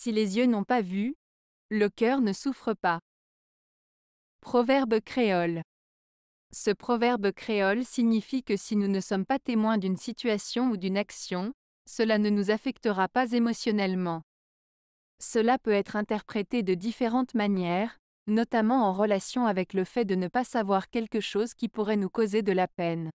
Si les yeux n'ont pas vu, le cœur ne souffre pas. Proverbe créole. Ce proverbe créole signifie que si nous ne sommes pas témoins d'une situation ou d'une action, cela ne nous affectera pas émotionnellement. Cela peut être interprété de différentes manières, notamment en relation avec le fait de ne pas savoir quelque chose qui pourrait nous causer de la peine.